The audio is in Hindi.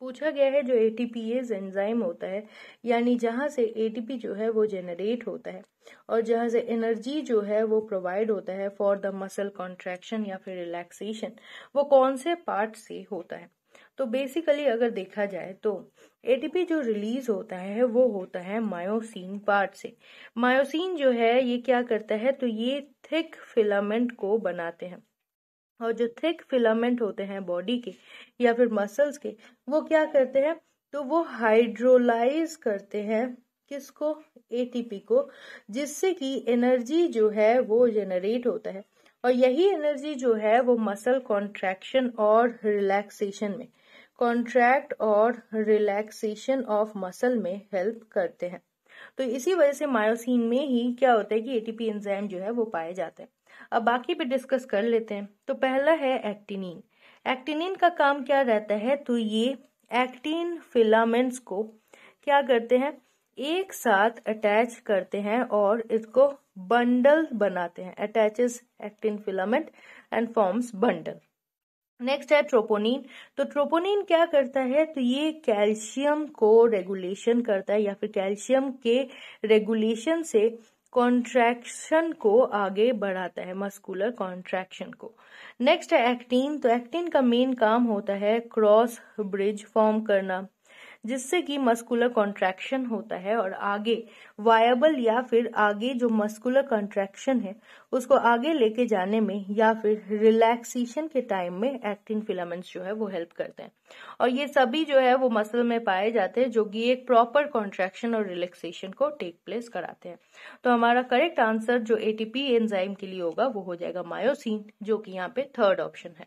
पूछा गया है जो एटीपीएज एंजाइम होता है यानी जहाँ से एटीपी जो है वो जेनरेट होता है और जहाँ से एनर्जी जो है वो प्रोवाइड होता है फॉर द मसल कॉन्ट्रैक्शन या फिर रिलैक्सेशन वो कौन से पार्ट से होता है तो बेसिकली अगर देखा जाए तो एटीपी जो रिलीज होता है वो होता है मायोसिन पार्ट से मायोसिन जो है ये क्या करता है तो ये थिक फिलामेंट को बनाते हैं और जो थिक फिलामेंट होते हैं बॉडी के या फिर मसल्स के वो क्या करते हैं तो वो हाइड्रोलाइज करते हैं किसको एटीपी को जिससे कि एनर्जी जो है वो जनरेट होता है और यही एनर्जी जो है वो मसल कॉन्ट्रैक्शन और रिलैक्सेशन में कॉन्ट्रैक्ट और रिलैक्सेशन ऑफ मसल में हेल्प करते हैं तो इसी वजह से मायोसिन में ही क्या होता है कि एटीपी एंजाइम जो है वो पाए जाते हैं अब बाकी भी डिस्कस कर लेते हैं तो पहला है एक्टिनिन एक्टिनिन का काम क्या रहता है तो ये एक्टिन फिलामेंट्स को क्या करते हैं एक साथ अटैच करते हैं और इसको बंडल बनाते हैं attaches actin filament and forms bundle next है ट्रोपोनिन तो ट्रोपोनिन क्या करता है तो ये कैल्शियम को रेगुलेशन करता है या फिर कैल्शियम के रेगुलेशन से कॉन्ट्रैक्शन को आगे बढ़ाता है मस्कुलर कॉन्ट्रैक्शन को नेक्स्ट है एक्टिन तो एक्टिन का मेन काम होता है क्रॉस ब्रिज फॉर्म करना जिससे कि मस्कुलर कॉन्ट्रैक्शन होता है और आगे वायबल या फिर आगे जो मस्कुलर कॉन्ट्रैक्शन है उसको आगे लेके जाने में या फिर रिलैक्सेशन के टाइम में एक्टिन फिलामेंट्स जो है वो हेल्प करते हैं और ये सभी जो है वो मसल में पाए जाते हैं जो कि एक प्रॉपर कॉन्ट्रैक्शन और रिलैक्सेशन को टेक प्लेस कराते हैं तो हमारा करेक्ट आंसर जो एटीपी एंजाइम के लिए होगा वो हो जाएगा मायोसिन जो कि यहाँ पे थर्ड ऑप्शन है